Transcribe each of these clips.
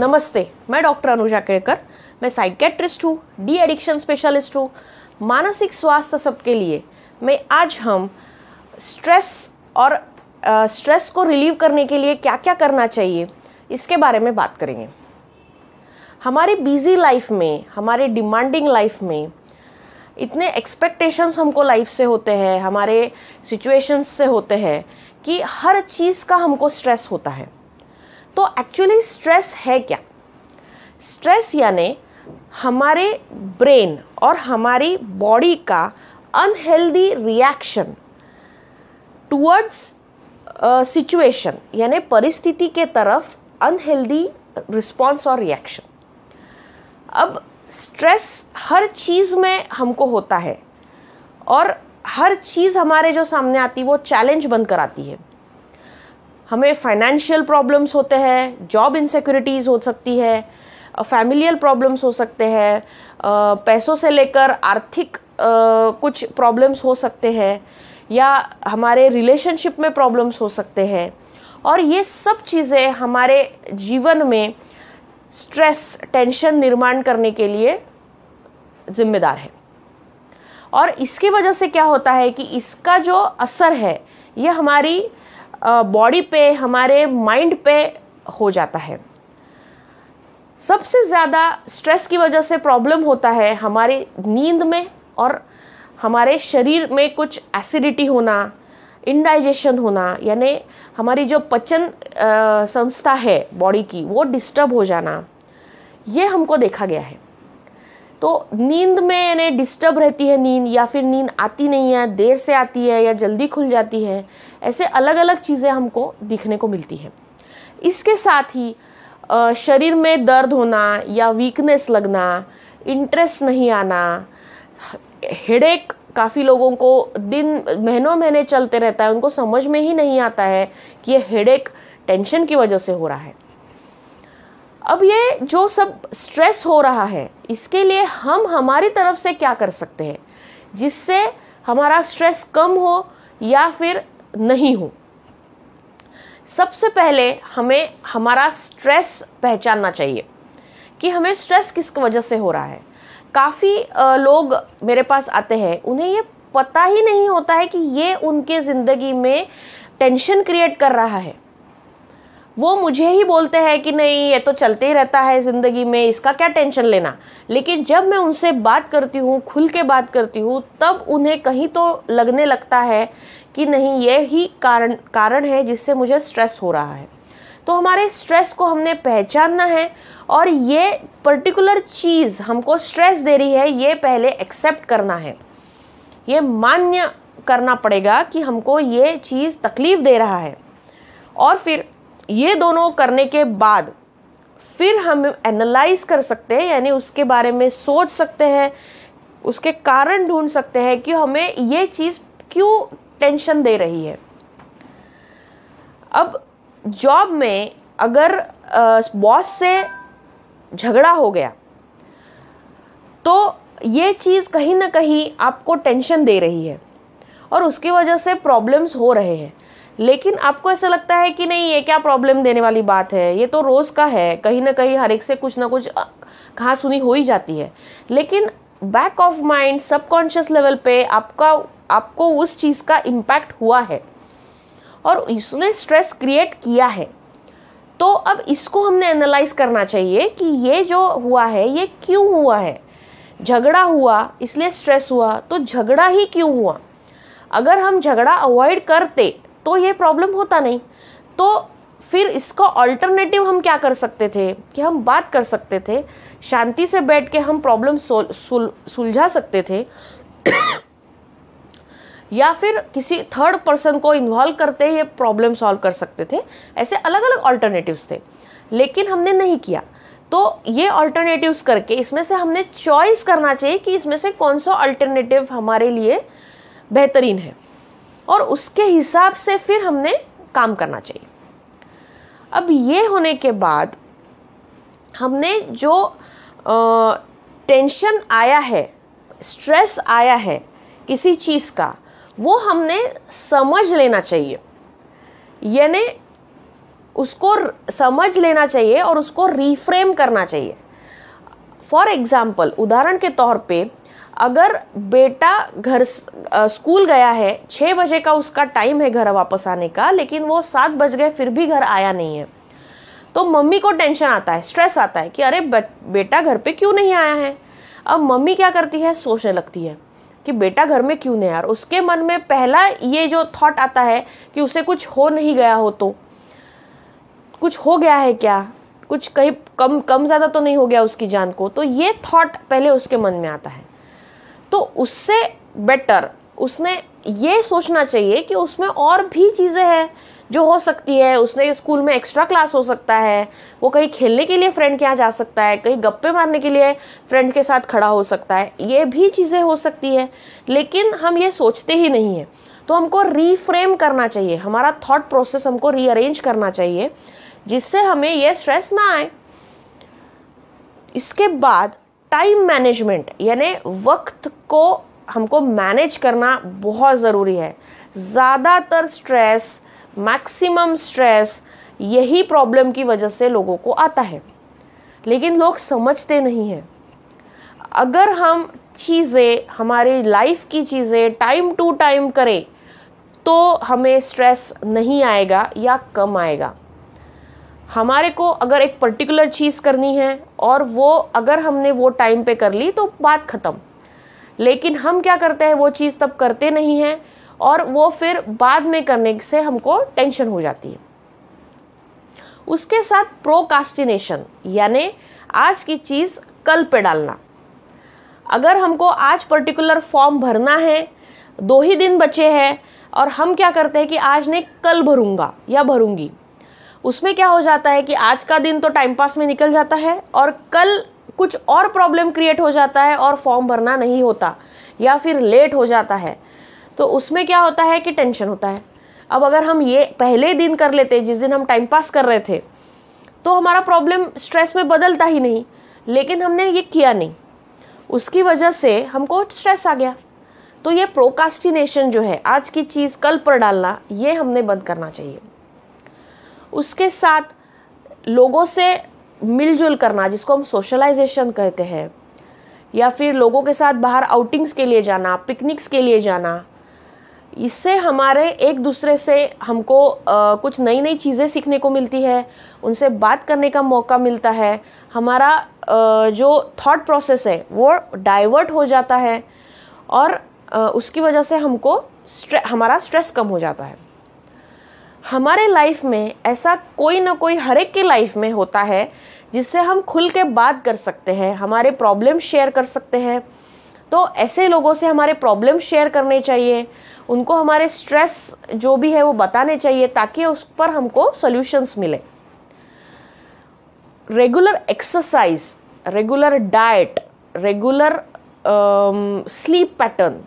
नमस्ते मैं डॉक्टर अनुजा केड़कर मैं साइकेट्रिस्ट हूँ डी एडिक्शन स्पेशलिस्ट हूँ मानसिक स्वास्थ्य सबके लिए मैं आज हम स्ट्रेस और आ, स्ट्रेस को रिलीव करने के लिए क्या क्या करना चाहिए इसके बारे में बात करेंगे हमारे बिज़ी लाइफ में हमारे डिमांडिंग लाइफ में इतने एक्सपेक्टेशंस हमको लाइफ से होते हैं हमारे सिचुएशंस से होते हैं कि हर चीज़ का हमको स्ट्रेस होता है तो एक्चुअली स्ट्रेस है क्या स्ट्रेस यानी हमारे ब्रेन और हमारी बॉडी का अनहेल्दी रिएक्शन टुवर्ड्स सिचुएशन यानी परिस्थिति के तरफ अनहेल्दी रिस्पॉन्स और रिएक्शन अब स्ट्रेस हर चीज़ में हमको होता है और हर चीज़ हमारे जो सामने आती है वो चैलेंज बनकर आती है हमें फाइनेंशियल प्रॉब्लम्स होते हैं जॉब इनसेक्योरिटीज़ हो सकती है फैमिलियल प्रॉब्लम्स हो सकते हैं पैसों से लेकर आर्थिक कुछ प्रॉब्लम्स हो सकते हैं या हमारे रिलेशनशिप में प्रॉब्लम्स हो सकते हैं और ये सब चीज़ें हमारे जीवन में स्ट्रेस टेंशन निर्माण करने के लिए जिम्मेदार है और इसकी वजह से क्या होता है कि इसका जो असर है ये हमारी बॉडी पे हमारे माइंड पे हो जाता है सबसे ज़्यादा स्ट्रेस की वजह से प्रॉब्लम होता है हमारे नींद में और हमारे शरीर में कुछ एसिडिटी होना इनडाइजेशन होना यानी हमारी जो पचन आ, संस्था है बॉडी की वो डिस्टर्ब हो जाना ये हमको देखा गया है तो नींद में इन्हें डिस्टर्ब रहती है नींद या फिर नींद आती नहीं है देर से आती है या जल्दी खुल जाती है ऐसे अलग अलग चीज़ें हमको दिखने को मिलती हैं इसके साथ ही शरीर में दर्द होना या वीकनेस लगना इंटरेस्ट नहीं आना हेडेक काफ़ी लोगों को दिन महीनों महीने चलते रहता है उनको समझ में ही नहीं आता है कि ये हेडेक टेंशन की वजह से हो रहा है अब ये जो सब स्ट्रेस हो रहा है इसके लिए हम हमारी तरफ से क्या कर सकते हैं जिससे हमारा स्ट्रेस कम हो या फिर नहीं हो सबसे पहले हमें हमारा स्ट्रेस पहचानना चाहिए कि हमें स्ट्रेस किस वजह से हो रहा है काफ़ी लोग मेरे पास आते हैं उन्हें ये पता ही नहीं होता है कि ये उनके ज़िंदगी में टेंशन क्रिएट कर रहा है वो मुझे ही बोलते हैं कि नहीं ये तो चलते ही रहता है ज़िंदगी में इसका क्या टेंशन लेना लेकिन जब मैं उनसे बात करती हूँ खुल के बात करती हूँ तब उन्हें कहीं तो लगने लगता है कि नहीं ये ही कारण कारण है जिससे मुझे स्ट्रेस हो रहा है तो हमारे स्ट्रेस को हमने पहचानना है और ये पर्टिकुलर चीज़ हमको स्ट्रेस दे रही है ये पहले एक्सेप्ट करना है ये मान्य करना पड़ेगा कि हमको ये चीज़ तकलीफ़ दे रहा है और फिर ये दोनों करने के बाद फिर हम एनालाइज कर सकते हैं यानी उसके बारे में सोच सकते हैं उसके कारण ढूंढ सकते हैं कि हमें ये चीज़ क्यों टेंशन दे रही है अब जॉब में अगर बॉस से झगड़ा हो गया तो ये चीज़ कहीं ना कहीं आपको टेंशन दे रही है और उसकी वजह से प्रॉब्लम्स हो रहे हैं लेकिन आपको ऐसा लगता है कि नहीं ये क्या प्रॉब्लम देने वाली बात है ये तो रोज़ का है कहीं ना कहीं हर एक से कुछ ना कुछ कहाँ सुनी हो ही जाती है लेकिन back of mind subconscious level पे आपका आपको उस चीज़ का इम्पैक्ट हुआ है और इसने स्ट्रेस क्रिएट किया है तो अब इसको हमने एनालाइज करना चाहिए कि ये जो हुआ है ये क्यों हुआ है झगड़ा हुआ इसलिए स्ट्रेस हुआ तो झगड़ा ही क्यों हुआ अगर हम झगड़ा अवॉइड करते तो ये प्रॉब्लम होता नहीं तो फिर इसका ऑल्टरनेटिव हम क्या कर सकते थे कि हम बात कर सकते थे शांति से बैठ के हम प्रॉब्लम सुलझा सकते थे या फिर किसी थर्ड पर्सन को इन्वॉल्व करते ये प्रॉब्लम सॉल्व कर सकते थे ऐसे अलग अलग ऑल्टरनेटिव्स थे लेकिन हमने नहीं किया तो ये ऑल्टरनेटिव्स करके इसमें से हमने चॉइस करना चाहिए कि इसमें से कौन सा ऑल्टरनेटिव हमारे लिए बेहतरीन है और उसके हिसाब से फिर हमने काम करना चाहिए अब ये होने के बाद हमने जो टेंशन आया है स्ट्रेस आया है किसी चीज़ का वो हमने समझ लेना चाहिए यानी उसको समझ लेना चाहिए और उसको रीफ्रेम करना चाहिए फॉर एग्ज़ाम्पल उदाहरण के तौर पे अगर बेटा घर स्कूल गया है छः बजे का उसका टाइम है घर वापस आने का लेकिन वो सात बज गए फिर भी घर आया नहीं है तो मम्मी को टेंशन आता है स्ट्रेस आता है कि अरे बेटा घर पे क्यों नहीं आया है अब मम्मी क्या करती है सोचने लगती है कि बेटा घर में क्यों नहीं आया उसके मन में पहला ये जो थॉट आता है कि उसे कुछ हो नहीं गया हो तो कुछ हो गया है क्या कुछ कहीं कम कम ज़्यादा तो नहीं हो गया उसकी जान को तो ये थॉट पहले उसके मन में आता है तो उससे बेटर उसने ये सोचना चाहिए कि उसमें और भी चीज़ें हैं जो हो सकती है उसने स्कूल में एक्स्ट्रा क्लास हो सकता है वो कहीं खेलने के लिए फ्रेंड के यहाँ जा सकता है कहीं गप्पे मारने के लिए फ्रेंड के साथ खड़ा हो सकता है ये भी चीज़ें हो सकती है लेकिन हम ये सोचते ही नहीं हैं तो हमको रीफ्रेम करना चाहिए हमारा थॉट प्रोसेस हमको रीअरेंज करना चाहिए जिससे हमें यह स्ट्रेस ना आए इसके बाद टाइम मैनेजमेंट यानी वक्त को हमको मैनेज करना बहुत ज़रूरी है ज़्यादातर स्ट्रेस मैक्सिमम स्ट्रेस यही प्रॉब्लम की वजह से लोगों को आता है लेकिन लोग समझते नहीं हैं अगर हम चीज़ें हमारी लाइफ की चीज़ें टाइम टू टाइम करें तो हमें स्ट्रेस नहीं आएगा या कम आएगा हमारे को अगर एक पर्टिकुलर चीज़ करनी है और वो अगर हमने वो टाइम पे कर ली तो बात ख़त्म लेकिन हम क्या करते हैं वो चीज़ तब करते नहीं हैं और वो फिर बाद में करने से हमको टेंशन हो जाती है उसके साथ प्रोकास्टिनेशन यानी आज की चीज़ कल पे डालना अगर हमको आज पर्टिकुलर फॉर्म भरना है दो ही दिन बचे हैं और हम क्या करते हैं कि आज नहीं कल भरूंगा या भरूंगी उसमें क्या हो जाता है कि आज का दिन तो टाइम पास में निकल जाता है और कल कुछ और प्रॉब्लम क्रिएट हो जाता है और फॉर्म भरना नहीं होता या फिर लेट हो जाता है तो उसमें क्या होता है कि टेंशन होता है अब अगर हम ये पहले दिन कर लेते जिस दिन हम टाइम पास कर रहे थे तो हमारा प्रॉब्लम स्ट्रेस में बदलता ही नहीं लेकिन हमने ये किया नहीं उसकी वजह से हमको स्ट्रेस आ गया तो ये प्रोकास्टिनेशन जो है आज की चीज़ कल पर डालना ये हमने बंद करना चाहिए उसके साथ लोगों से मिलजुल करना जिसको हम सोशलाइजेशन कहते हैं या फिर लोगों के साथ बाहर आउटिंग्स के लिए जाना पिकनिक्स के लिए जाना इससे हमारे एक दूसरे से हमको आ, कुछ नई नई चीज़ें सीखने को मिलती है उनसे बात करने का मौका मिलता है हमारा आ, जो थॉट प्रोसेस है वो डाइवर्ट हो जाता है और आ, उसकी वजह से हमको स्ट्रे, हमारा स्ट्रेस कम हो जाता है हमारे लाइफ में ऐसा कोई ना कोई हर एक की लाइफ में होता है जिससे हम खुल के बात कर सकते हैं हमारे प्रॉब्लम शेयर कर सकते हैं तो ऐसे लोगों से हमारे प्रॉब्लम शेयर करने चाहिए उनको हमारे स्ट्रेस जो भी है वो बताने चाहिए ताकि उस पर हमको सॉल्यूशंस मिले regular exercise regular diet regular sleep pattern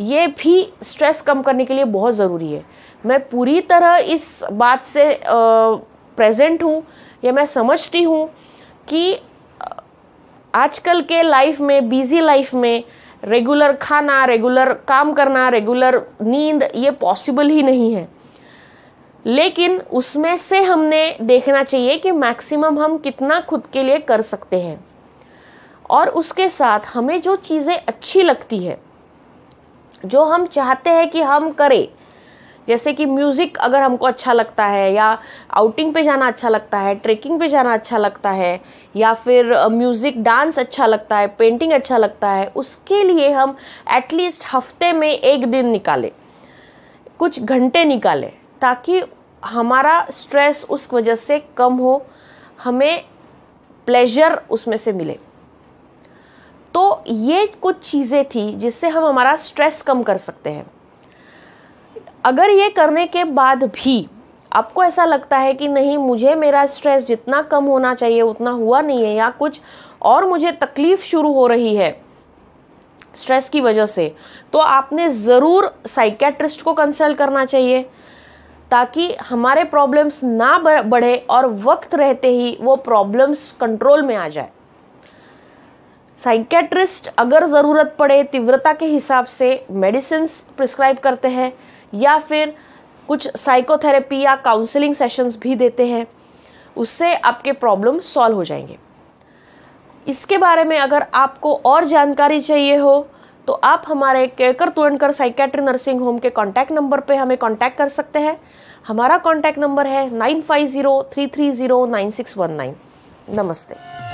ये भी स्ट्रेस कम करने के लिए बहुत ज़रूरी है मैं पूरी तरह इस बात से प्रेजेंट हूँ या मैं समझती हूँ कि आजकल के लाइफ में बिज़ी लाइफ में रेगुलर खाना रेगुलर काम करना रेगुलर नींद ये पॉसिबल ही नहीं है लेकिन उसमें से हमने देखना चाहिए कि मैक्सिमम हम कितना खुद के लिए कर सकते हैं और उसके साथ हमें जो चीज़ें अच्छी लगती है जो हम चाहते हैं कि हम करें जैसे कि म्यूज़िक अगर हमको अच्छा लगता है या आउटिंग पे जाना अच्छा लगता है ट्रेकिंग पे जाना अच्छा लगता है या फिर म्यूज़िक डांस अच्छा लगता है पेंटिंग अच्छा लगता है उसके लिए हम एटलीस्ट हफ्ते में एक दिन निकालें कुछ घंटे निकालें ताकि हमारा स्ट्रेस उस वजह से कम हो हमें प्लेजर उसमें से मिले तो ये कुछ चीज़ें थी जिससे हम हमारा स्ट्रेस कम कर सकते हैं अगर ये करने के बाद भी आपको ऐसा लगता है कि नहीं मुझे मेरा स्ट्रेस जितना कम होना चाहिए उतना हुआ नहीं है या कुछ और मुझे तकलीफ़ शुरू हो रही है स्ट्रेस की वजह से तो आपने ज़रूर साइकेट्रिस्ट को कंसल्ट करना चाहिए ताकि हमारे प्रॉब्लम्स ना बढ़े और वक्त रहते ही वो प्रॉब्लम्स कंट्रोल में आ जाए साइकेट्रिस्ट अगर ज़रूरत पड़े तीव्रता के हिसाब से मेडिसिन प्रिस्क्राइब करते हैं या फिर कुछ साइकोथेरेपी या काउंसलिंग सेशंस भी देते हैं उससे आपके प्रॉब्लम सॉल्व हो जाएंगे इसके बारे में अगर आपको और जानकारी चाहिए हो तो आप हमारे Kedkar Turankar psychiatry nursing home के कॉन्टैक्ट नंबर पे हमें कॉन्टैक्ट कर सकते हैं हमारा कॉन्टैक्ट नंबर है nine five zero three three zero nine six one nine नमस्ते